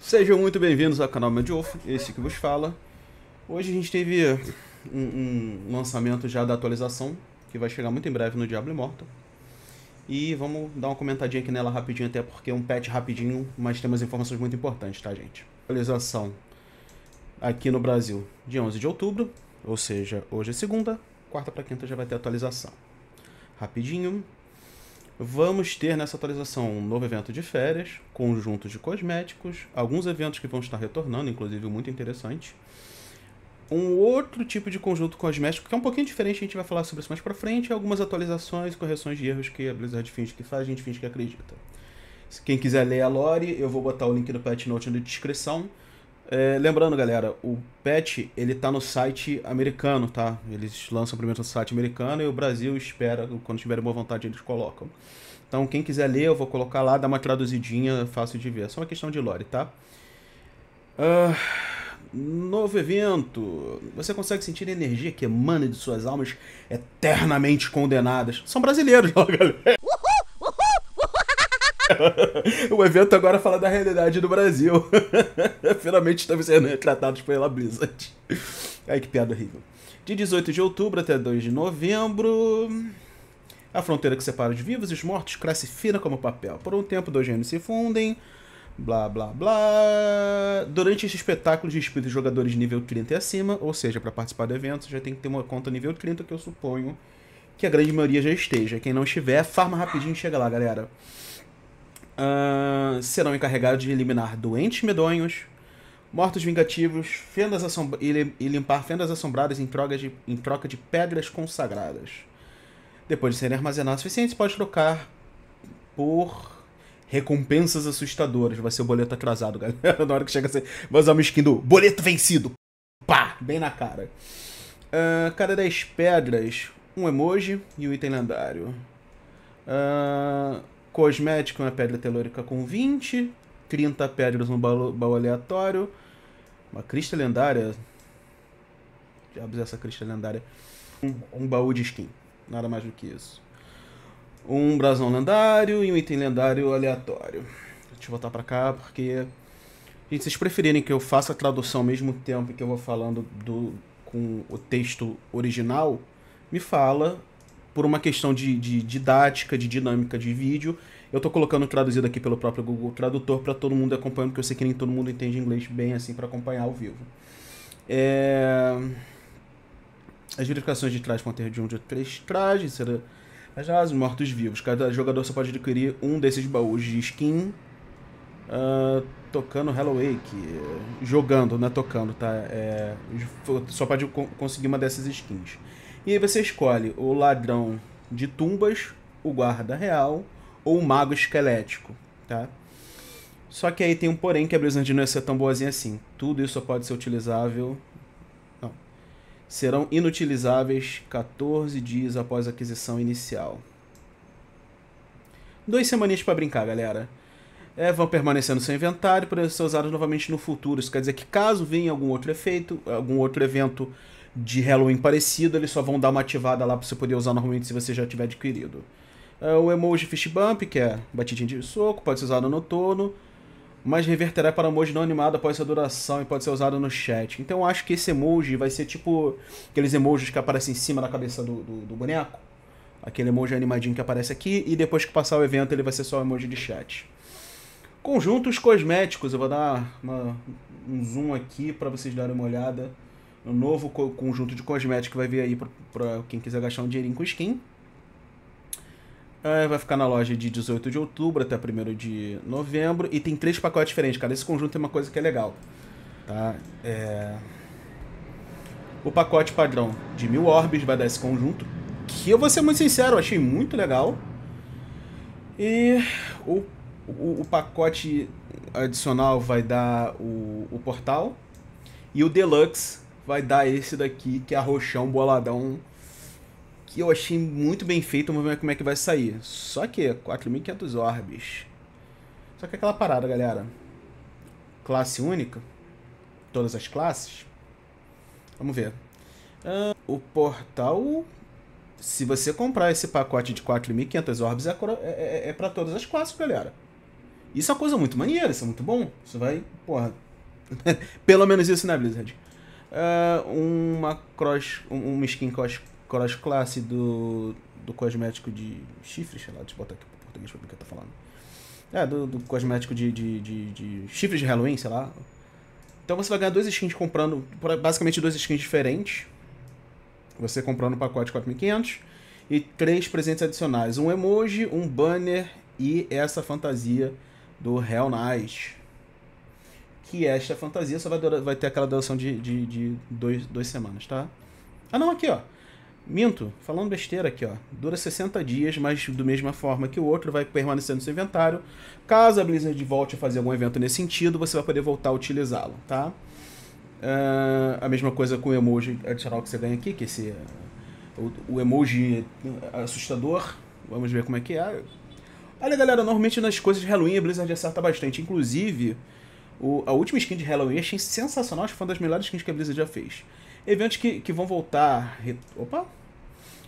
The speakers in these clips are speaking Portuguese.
Sejam muito bem-vindos ao canal Mediof, esse que vos fala. Hoje a gente teve um, um, lançamento já da atualização, que vai chegar muito em breve no Diablo Immortal. E vamos dar uma comentadinha aqui nela rapidinho, até porque é um patch rapidinho, mas tem umas informações muito importantes, tá, gente? Atualização aqui no Brasil de 11 de outubro, ou seja, hoje é segunda, quarta para quinta já vai ter atualização. Rapidinho, Vamos ter nessa atualização um novo evento de férias, conjuntos de cosméticos, alguns eventos que vão estar retornando, inclusive muito interessante. Um outro tipo de conjunto cosmético que é um pouquinho diferente, a gente vai falar sobre isso mais pra frente, é algumas atualizações, correções de erros que a Blizzard finge que faz, a gente finge que acredita. Quem quiser ler a lore, eu vou botar o link do Patch Note na descrição. É, lembrando, galera, o patch ele tá no site americano, tá? Eles lançam primeiro no site americano e o Brasil espera, quando tiverem boa vontade, eles colocam. Então, quem quiser ler, eu vou colocar lá, dá uma traduzidinha, fácil de ver. É só uma questão de lore, tá? Uh, novo evento. Você consegue sentir a energia que emana de suas almas eternamente condenadas. São brasileiros, ó, galera. o evento agora fala da realidade do Brasil. Finalmente estamos sendo retratados pela Blizzard. Ai, que piada horrível. De 18 de outubro até 2 de novembro. A fronteira que separa os vivos e os mortos cresce fina como papel. Por um tempo, dois gêmeos se fundem. Blá, blá, blá. Durante este espetáculo de espíritos, jogadores nível 30 e acima, ou seja, para participar do evento, você já tem que ter uma conta nível 30, que eu suponho que a grande maioria já esteja. Quem não estiver, farma rapidinho e chega lá, galera uh, serão encarregados de eliminar doentes medonhos, mortos vingativos fendas e limpar fendas assombradas em troca, de, em troca de pedras consagradas. Depois de serem armazenados suficientes, pode trocar por recompensas assustadoras. Vai ser o boleto atrasado, galera. na hora que chega a ser. Vai usar uma skin do boleto vencido. Pá! Bem na cara. Uh, cada 10 pedras, um emoji e um item lendário. Uh, Cosmético, uma pedra telúrica com 20. 30 pedras no baú, baú aleatório. Uma crista lendária. Diabos é essa crista lendária. Um, um, baú de skin. Nada mais do que isso. Um brasão lendário e um item lendário aleatório. Deixa eu voltar pra cá, porque... Gente, vocês preferirem que eu faça a tradução ao mesmo tempo que eu vou falando do, com o texto original, me fala por uma questão de, de didática, de dinâmica de vídeo, eu estou colocando traduzido aqui pelo próprio Google Tradutor para todo mundo acompanhando, porque eu sei que nem todo mundo entende inglês bem assim para acompanhar ao vivo. É... As verificações de trás vão ter de um de três trajes, será as mortos-vivos. Cada jogador só pode adquirir um desses baús de skin. Uh, tocando Hello Wake. Jogando, não é tocando, tá? É, só pode conseguir uma dessas skins. E aí você escolhe o ladrão de tumbas, o guarda real ou o mago esquelético, tá? Só que aí tem um porém que a Brisand não ia ser tão boazinha assim. Tudo isso só pode ser utilizável. Não. Serão inutilizáveis 14 dias após a aquisição inicial. Duas semanas para brincar, galera. É, vão permanecer no seu inventário para ser usados novamente no futuro. Isso quer dizer que caso venha algum outro efeito, algum outro evento de Halloween parecido, eles só vão dar uma ativada lá para você poder usar normalmente se você já tiver adquirido. É, o emoji Fish Bump, que é batidinha de soco, pode ser usado no turno, mas reverterá é para emoji não animado após essa duração e pode ser usado no chat. Então eu acho que esse emoji vai ser tipo aqueles emojis que aparecem em cima da cabeça do, do, do boneco. Aquele emoji animadinho que aparece aqui, e depois que passar o evento ele vai ser só o emoji de chat. Conjuntos cosméticos, eu vou dar uma, um zoom aqui para vocês darem uma olhada um novo co conjunto de cosméticos que vai vir aí para quem quiser gastar um dinheirinho com skin. Ah, vai ficar na loja de 18 de outubro até 1 de novembro. E tem três pacotes diferentes, cara. Esse conjunto é uma coisa que é legal. Tá? É... O pacote padrão de mil orbes vai dar esse conjunto. Que eu vou ser muito sincero, eu achei muito legal. E o, o, o pacote adicional vai dar o, o portal. E o Deluxe vai dar esse daqui, que é roxão boladão. Que eu achei muito bem feito, vamos ver como é que vai sair. Só que 4.500 orbes. Só que aquela parada, galera. Classe única. Todas as classes. Vamos ver. Ah, o portal... Se você comprar esse pacote de 4.500 orbes, é, é, é, é para todas as classes, galera. Isso é uma coisa muito maneira, isso é muito bom. Isso vai, porra. Pelo menos isso, né, Blizzard? uh, uma cross, uma skin cross, cross classe do, do cosmético de chifres sei lá, deixa eu botar aqui pro português ver o que eu estou falando. É, do, do cosmético de, de, de, de de Halloween, sei lá. Então você vai ganhar duas skins comprando, basicamente duas skins diferentes. Você comprando o um pacote de 4500 e três presentes adicionais: um emoji, um banner e essa fantasia do Hell Knight que esta fantasia só vai, durar, vai ter aquela duração de, de, de dois, semanas, tá? Ah, não, aqui, ó. Minto, falando besteira aqui, ó. Dura 60 dias, mas do mesma forma que o outro vai permanecer no seu inventário. Caso a Blizzard volte a fazer algum evento nesse sentido, você vai poder voltar a utilizá-lo, tá? Uh, a mesma coisa com o emoji adicional que você ganha aqui, que esse uh, o, o, emoji assustador. Vamos ver como é que é. Olha, galera, normalmente nas coisas de Halloween a Blizzard acerta bastante. Inclusive, o, a última skin de Halloween achei sensacional, acho que foi uma das melhores skins que a Blizzard já fez. Eventos que, que vão voltar. Re... Opa!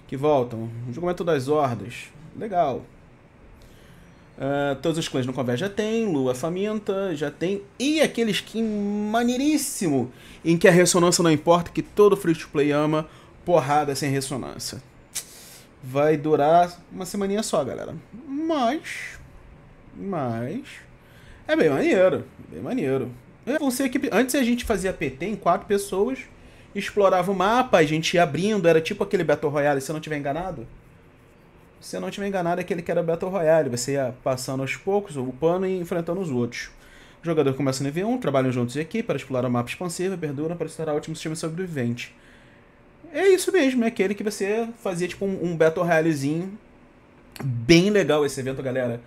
Que voltam. O julgamento das hordas. Legal. Uh, todos os clãs no Converge já tem, Lua Faminta já tem, e aquele skin maneiríssimo em que a ressonância não importa, que todo free to play ama, porrada sem ressonância. Vai durar uma semaninha só, galera. Mas. Mas. É bem maneiro, bem maneiro. É, você equipe... Antes a gente fazia PT em quatro pessoas, explorava o mapa, a gente ia abrindo, era tipo aquele Battle Royale, se eu não tiver enganado. Se eu não tiver enganado, é aquele que era Battle Royale. Você ia passando aos poucos, ocupando e enfrentando os outros. O jogador começa no nível 1, trabalham juntos aqui para explorar o mapa expansivo perdura para estar o último sistema sobrevivente. É isso mesmo, é aquele que você fazia tipo um Battle Royalezinho. Bem legal esse evento, galera.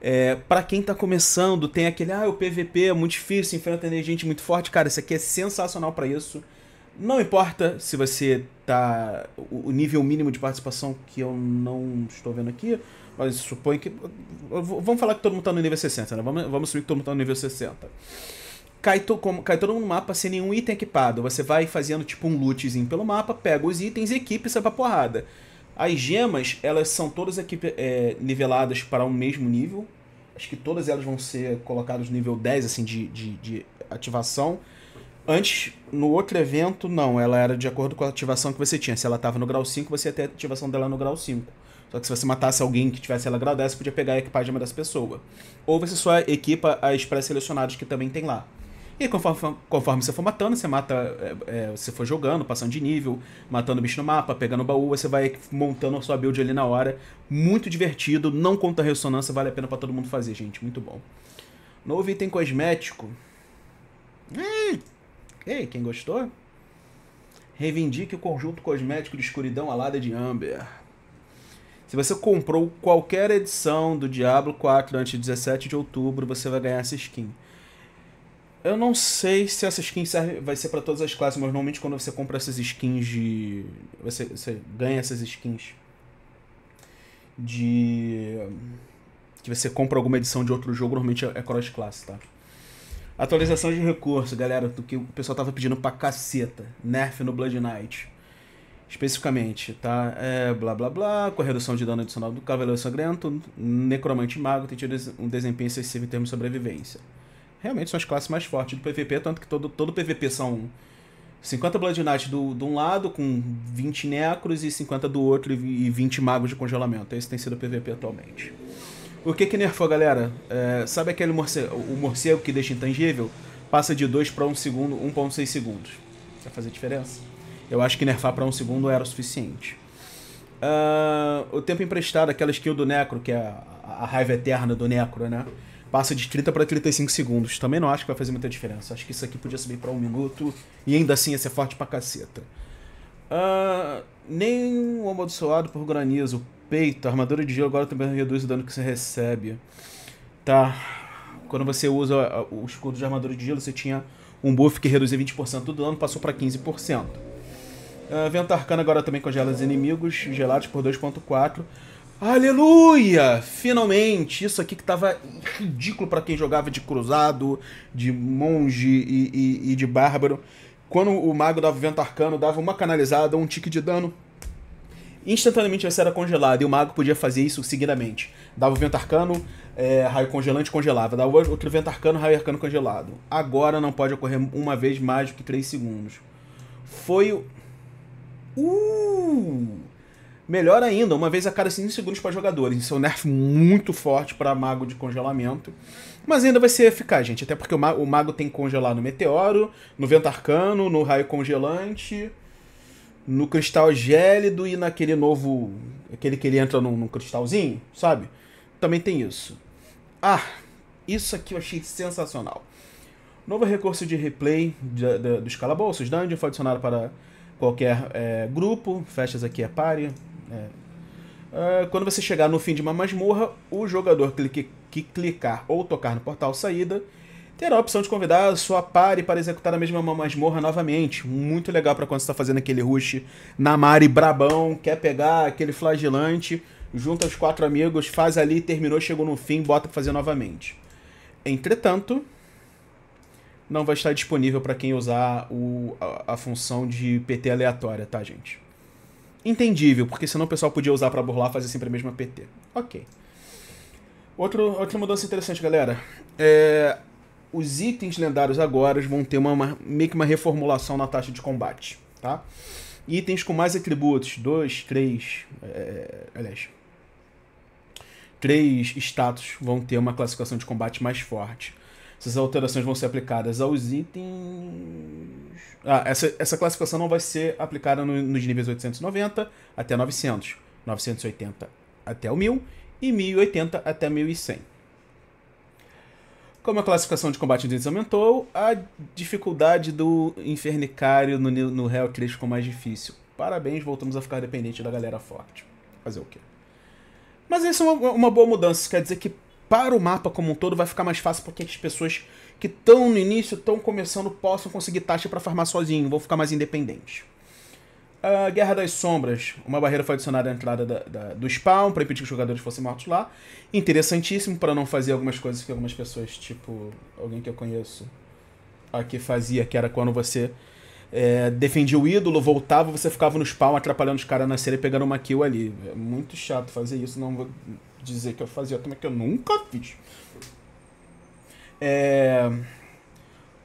É, para quem tá começando, tem aquele, ah, o PVP é muito difícil, enfrenta gente muito forte. Cara, isso aqui é sensacional para isso. Não importa se você tá. O nível mínimo de participação que eu não estou vendo aqui, mas suponho que. Vamos falar que todo mundo tá no nível 60, né? Vamos, vamos assumir que todo mundo tá no nível 60. Cai, to, como, cai todo mundo no mapa sem nenhum item equipado. Você vai fazendo tipo um lootzinho pelo mapa, pega os itens, equipe e sai pra porrada. As gemas, elas são todas aqui é, niveladas para um mesmo nível. Acho que todas elas vão ser colocadas no nível 10, assim, de, de, de ativação. Antes, no outro evento, não. Ela era de acordo com a ativação que você tinha. Se ela estava no grau 5, você ia ter a ativação dela no grau 5. Só que se você matasse alguém que tivesse ela grau 10, você podia pegar e equipar a gema dessa pessoa. Ou você só equipa as pré-selecionadas que também tem lá. E conforme, conforme você for matando, você mata. É, é, você for jogando, passando de nível, matando bicho no mapa, pegando baú, você vai montando a sua build ali na hora. Muito divertido, não conta ressonância, vale a pena para todo mundo fazer, gente. Muito bom. Novo item cosmético. Hum. Ei, quem gostou? Reivindique o conjunto cosmético de escuridão alada de Amber. Se você comprou qualquer edição do Diablo 4 antes de 17 de outubro, você vai ganhar essa skin. Eu não sei se essa skin serve, vai ser para todas as classes, mas normalmente quando você compra essas skins de. Você, você ganha essas skins de. Que você compra alguma edição de outro jogo, normalmente é cross-class, tá? Atualização de recurso, galera, do que o pessoal tava pedindo pra caceta. Nerf no Blood Knight. Especificamente, tá? É, blá blá blá, com a redução de dano adicional do Cavaleiro Sangrento, Necromante Mago tem tido um desempenho excessivo em termos de sobrevivência realmente são as classes mais fortes do PVP, tanto que todo, todo PVP são 50 Blood Knight do, de um lado, com 20 Necros, e 50 do outro, e 20 Magos de Congelamento. Esse tem sido o PVP atualmente. O que que nerfou, galera? É, sabe aquele morcego, o morcego que deixa intangível? Passa de 2 para 1 um segundo, 1.6 segundos. Vai fazer diferença? Eu acho que nerfar para 1 um segundo era o suficiente. Uh, o tempo emprestado, aquela skill do Necro, que é a, a raiva eterna do Necro, né? passa de 30 para 35 segundos. Também não acho que vai fazer muita diferença. Acho que isso aqui podia subir para um minuto e ainda assim ia ser forte pra caceta. Uh, nem o amaldiçoado por granizo. Peito, armadura de gelo agora também reduz o dano que você recebe. Tá. Quando você usa ah, o escudo de armadura de gelo, você tinha um buff que reduzia 20% do dano, passou para 15%. Uh, Vento Arcano agora também congela os inimigos gelados por 2.4. Aleluia! Finalmente! Isso aqui que tava ridículo para quem jogava de cruzado, de monge e, e, e, de bárbaro. Quando o mago dava o vento arcano, dava uma canalizada, um tique de dano. Instantaneamente essa era congelada e o mago podia fazer isso seguidamente. Dava o vento arcano, é, raio congelante congelava. Dava outro vento arcano, raio arcano congelado. Agora não pode ocorrer uma vez mais do que 3 segundos. Foi o. Uh! Melhor ainda, uma vez a cada 5 segundos para jogadores. Isso é um nerf muito forte para mago de congelamento. Mas ainda vai ser eficaz, gente. Até porque o mago, o mago tem que congelar no meteoro, no vento arcano, no raio congelante, no cristal gélido e naquele novo. aquele que ele entra num, num cristalzinho, sabe? Também tem isso. Ah, isso aqui eu achei sensacional. Novo recurso de replay dos calabouços, dungeon, foi adicionado para qualquer é, grupo, festas aqui é party, é. Uh, quando você chegar no fim de uma masmorra, o jogador clique, que clicar ou tocar no portal saída terá a opção de convidar a sua pare para executar a mesma masmorra novamente. Muito legal para quando você está fazendo aquele rush na mare brabão, quer pegar aquele flagelante, junta os quatro amigos, faz ali, terminou, chegou no fim, bota para fazer novamente. Entretanto, não vai estar disponível para quem usar o, a, a função de PT aleatória, tá, gente? Entendível, porque senão o pessoal podia usar para burlar fazer sempre a mesma PT. Ok. Outro, outra mudança interessante, galera. É, os itens lendários agora vão ter uma, uma, meio que uma reformulação na taxa de combate, tá? Itens com mais atributos, 2, 3, é, aliás, três status vão ter uma classificação de combate mais forte. Essas alterações vão ser aplicadas aos itens. Ah, essa, essa classificação não vai ser aplicada no, nos níveis 890 até 900, 980 até o 1000 e 1080 até 1100. Como a classificação de combate de aumentou, a dificuldade do infernicário no, no Real 3 ficou mais difícil. Parabéns, voltamos a ficar dependente da galera forte. Fazer o quê? Mas isso é uma, uma boa mudança. Isso quer dizer que para o mapa como um todo vai ficar mais fácil porque as pessoas que estão no início, estão começando, possam conseguir taxa para farmar sozinho, vão ficar mais independentes. Uh, Guerra das Sombras. Uma barreira foi adicionada à entrada da, da, do spawn para impedir que os jogadores fossem mortos lá. Interessantíssimo para não fazer algumas coisas que algumas pessoas, tipo alguém que eu conheço aqui fazia, que era quando você é, defendia o ídolo, voltava, você ficava no spawn atrapalhando os caras na série pegando uma kill ali. É muito chato fazer isso, não vou dizer que eu fazia, como é que eu nunca fiz. É...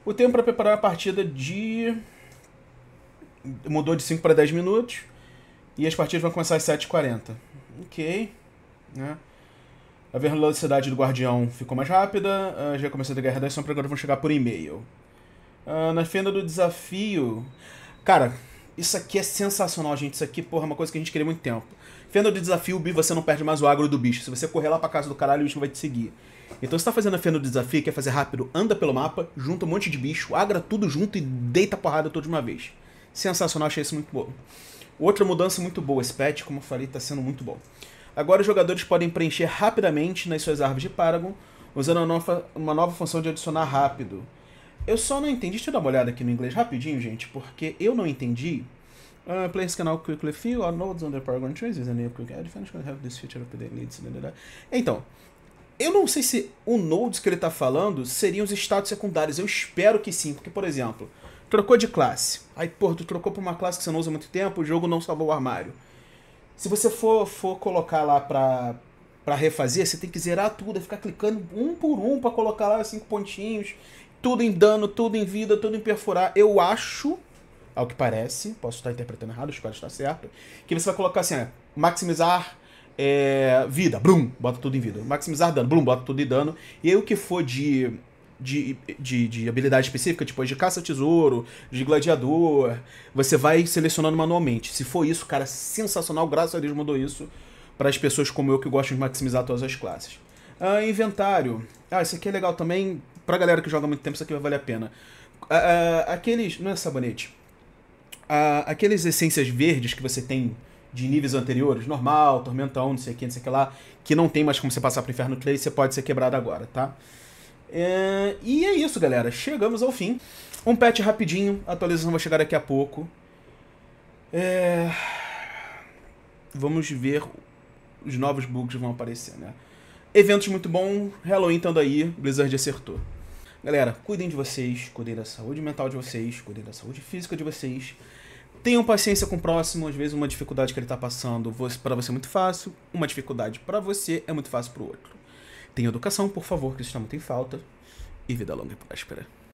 O tempo para preparar a partida de. mudou de 5 para 10 minutos. E as partidas vão começar às 7h40. Ok. Né? A velocidade do Guardião ficou mais rápida. Já começou a Guerra da Sombra, agora vão chegar por e-mail. Ah, na fenda do desafio. Cara, isso aqui é sensacional, gente. Isso aqui, porra, é uma coisa que a gente queria muito tempo. Fenda do desafio, Bi, você não perde mais o agro do bicho. Se você correr lá pra casa do caralho, o bicho vai te seguir. Então você tá fazendo a fenda do desafio, quer fazer rápido, anda pelo mapa, junta um monte de bicho, agra tudo junto e deita a porrada toda de uma vez. Sensacional, achei isso muito bom. Outra mudança muito boa, esse patch, como eu falei, tá sendo muito bom. Agora os jogadores podem preencher rapidamente nas suas árvores de Paragon, usando uma nova, uma nova função de adicionar rápido. Eu só não entendi. Deixa eu dar uma olhada aqui no inglês rapidinho, gente, porque eu não entendi. Uh, play canal quickly few or nodes on the Paragon trees is a new quick can have this feature update needs. Então, eu não sei se o nodes que ele está falando seriam os estados secundários. Eu espero que sim, porque, por exemplo, trocou de classe. Aí, pô, tu trocou pra uma classe que você não usa há muito tempo, o jogo não salvou o armário. Se você for, for colocar lá pra, pra refazer, você tem que zerar tudo, é ficar clicando um por um para colocar lá cinco pontinhos. Tudo em dano, tudo em vida, tudo em perfurar. Eu acho, ao que parece, posso estar interpretando errado, espero estar certo, que você vai colocar assim, né? maximizar é, vida, brum bota tudo em vida. Maximizar dano, brum bota tudo em dano. E aí o que for de, de, de, de habilidade específica, tipo de caça-tesouro, de gladiador, você vai selecionando manualmente. Se for isso, cara, sensacional, graças a Deus mudou isso para as pessoas como eu que gostam de maximizar todas as classes. Ah, inventário. Ah, isso aqui é legal também, pra galera que joga muito tempo, isso aqui vai valer a pena. Uh, aqueles. Não é sabonete. Uh, aqueles essências verdes que você tem de níveis anteriores, normal, tormentão não sei o que, não sei o que lá, que não tem mais como você passar pro Inferno 3, você pode ser quebrado agora, tá? É, e é isso, galera. Chegamos ao fim. Um patch rapidinho, a atualização vai chegar daqui a pouco. É... Vamos ver os novos bugs que vão aparecer, né? Eventos muito bom, Halloween estando aí, Blizzard acertou. Galera, cuidem de vocês, cuidem da saúde mental de vocês, cuidem da saúde física de vocês. Tenham paciência com o próximo, às vezes uma dificuldade que ele está passando para você é muito fácil, uma dificuldade para você é muito fácil para o outro. Tenha educação, por favor, que isso está muito em falta. E vida longa e próspera.